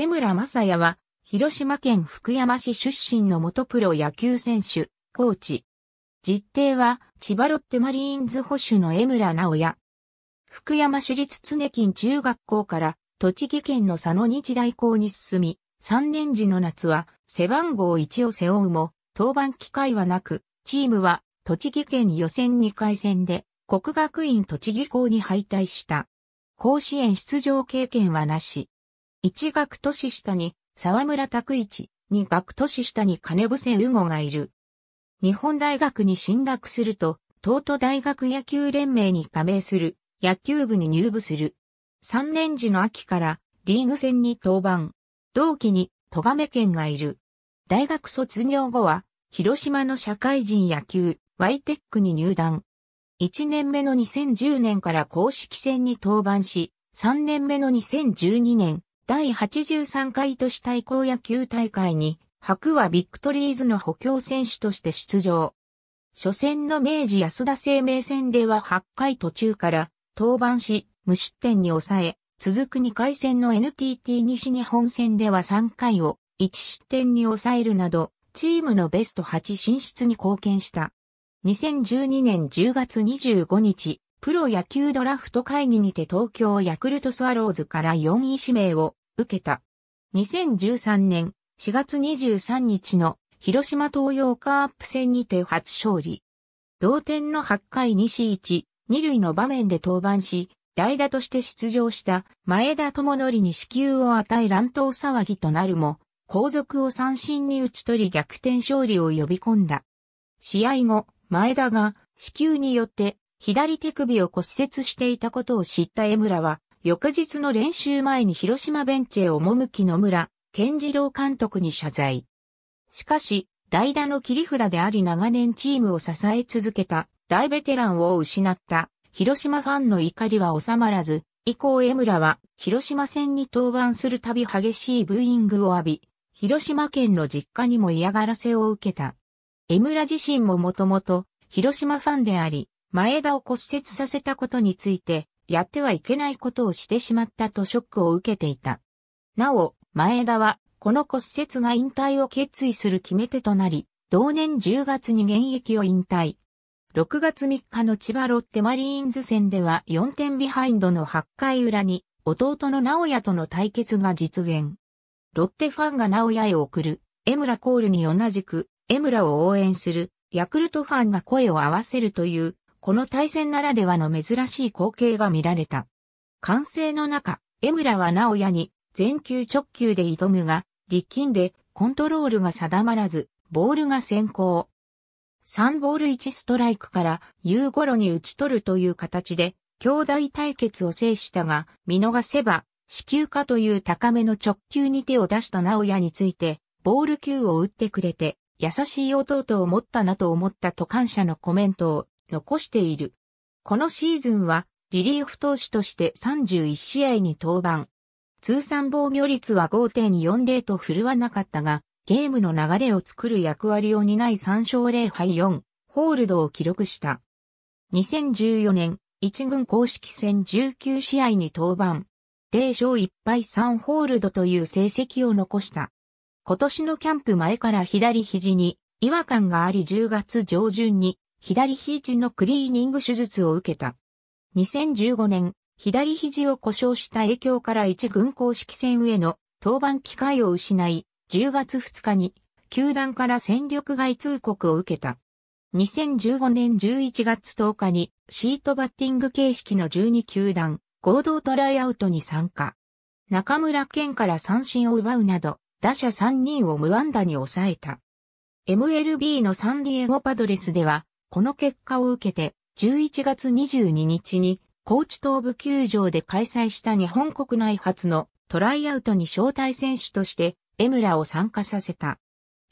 江村正也は、広島県福山市出身の元プロ野球選手、コーチ。実定は、千葉ロッテマリーンズ保守の江村直也。福山市立常勤中学校から、栃木県の佐野日大校に進み、3年時の夏は、背番号1を背負うも、登板機会はなく、チームは、栃木県予選2回戦で、国学院栃木校に敗退した。甲子園出場経験はなし。1学年下に沢村拓一、2学年下に金伏右吾がいる。日本大学に進学すると、東都大学野球連盟に加盟する、野球部に入部する。3年時の秋からリーグ戦に登板。同期に戸亀県がいる。大学卒業後は、広島の社会人野球、ワイテックに入団。1年目の2010年から公式戦に登板し、3年目の2012年、第83回都市対抗野球大会に、白はビクトリーズの補強選手として出場。初戦の明治安田生命戦では8回途中から登板し、無失点に抑え、続く2回戦の NTT 西日本戦では3回を1失点に抑えるなど、チームのベスト8進出に貢献した。2012年10月25日、プロ野球ドラフト会議にて東京ヤクルトスワローズから4位指名を受けた。2013年4月23日の広島東洋カープ戦にて初勝利。同点の8回西1、2塁の場面で登板し、代打として出場した前田智則に支給を与え乱闘騒ぎとなるも、後続を三振に打ち取り逆転勝利を呼び込んだ。試合後、前田が支給によって左手首を骨折していたことを知った江村は、翌日の練習前に広島ベンチへ赴き野村、健次郎監督に謝罪。しかし、代打の切り札であり長年チームを支え続けた大ベテランを失った広島ファンの怒りは収まらず、以降江村は広島戦に登板するたび激しいブーイングを浴び、広島県の実家にも嫌がらせを受けた。江村自身ももともと広島ファンであり、前田を骨折させたことについて、やってはいけないことをしてしまったとショックを受けていた。なお、前田は、この骨折が引退を決意する決め手となり、同年10月に現役を引退。6月3日の千葉ロッテマリーンズ戦では4点ビハインドの8回裏に、弟の直也との対決が実現。ロッテファンが直也へ送る、江村コールに同じく、江村を応援する、ヤクルトファンが声を合わせるという、この対戦ならではの珍しい光景が見られた。歓声の中、江村は直哉に全球直球で挑むが、力んでコントロールが定まらず、ボールが先行。3ボール1ストライクから夕頃に打ち取るという形で、兄弟対決を制したが、見逃せば、死球かという高めの直球に手を出した直哉について、ボール球を打ってくれて、優しい弟を持ったなと思ったと感謝のコメントを残している。このシーズンはリリーフ投手として31試合に登板。通算防御率は5.40と振るわなかったが、ゲームの流れを作る役割を担い3勝0敗4、ホールドを記録した。2014年、一軍公式戦19試合に登板。0勝1敗3ホールドという成績を残した。今年のキャンプ前から左肘に違和感があり10月上旬に左肘のクリーニング手術を受けた。2015年、左肘を故障した影響から一軍公式戦への登板機会を失い、10月2日に球団から戦力外通告を受けた。2015年11月10日にシートバッティング形式の12球団合同トライアウトに参加。中村健から三振を奪うなど、打者3人を無安打に抑えた。MLB のサンディエゴパドレスでは、この結果を受けて、11月22日に、高知東部球場で開催した日本国内初のトライアウトに招待選手として、江村を参加させた。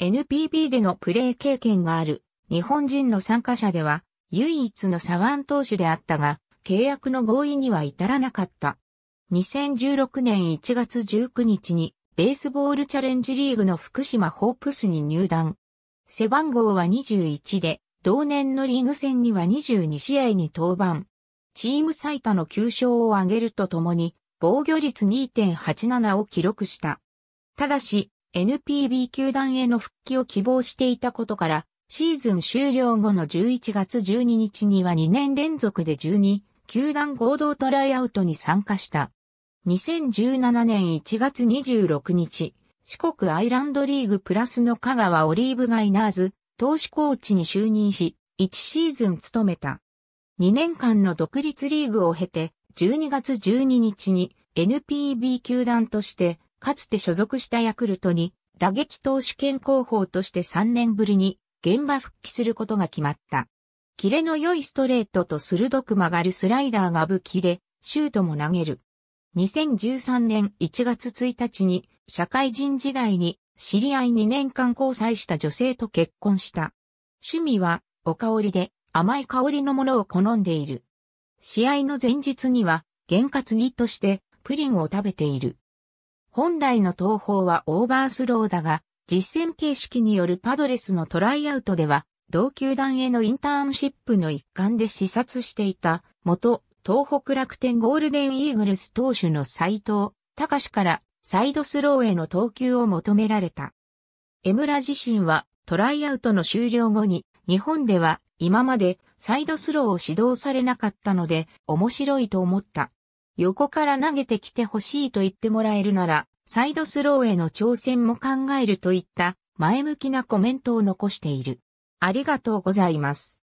NPB でのプレー経験がある日本人の参加者では唯一の左腕投手であったが契約の合意には至らなかった。2016年1月19日にベースボールチャレンジリーグの福島ホープスに入団。背番号は21で同年のリーグ戦には22試合に登板。チーム最多の9勝を挙げるとともに、防御率2.87を記録した。ただし、NPB 球団への復帰を希望していたことから、シーズン終了後の11月12日には2年連続で12、球団合同トライアウトに参加した。2017年1月26日、四国アイランドリーグプラスの香川オリーブガイナーズ、投手コーチに就任し、1シーズン務めた。2年間の独立リーグを経て、12月12日に NPB 球団として、かつて所属したヤクルトに、打撃投手権候補として3年ぶりに、現場復帰することが決まった。キレの良いストレートと鋭く曲がるスライダーが武器で、シュートも投げる。2013年1月1日に、社会人時代に知り合い2年間交際した女性と結婚した。趣味は、お香りで甘い香りのものを好んでいる。試合の前日には、験担ぎとしてプリンを食べている。本来の投法はオーバースローだが、実戦形式によるパドレスのトライアウトでは、同球団へのインターンシップの一環で視察していた、元、東北楽天ゴールデンイーグルス投手の斎藤隆からサイドスローへの投球を求められた。江村自身はトライアウトの終了後に日本では今までサイドスローを指導されなかったので面白いと思った。横から投げてきてほしいと言ってもらえるならサイドスローへの挑戦も考えるといった前向きなコメントを残している。ありがとうございます。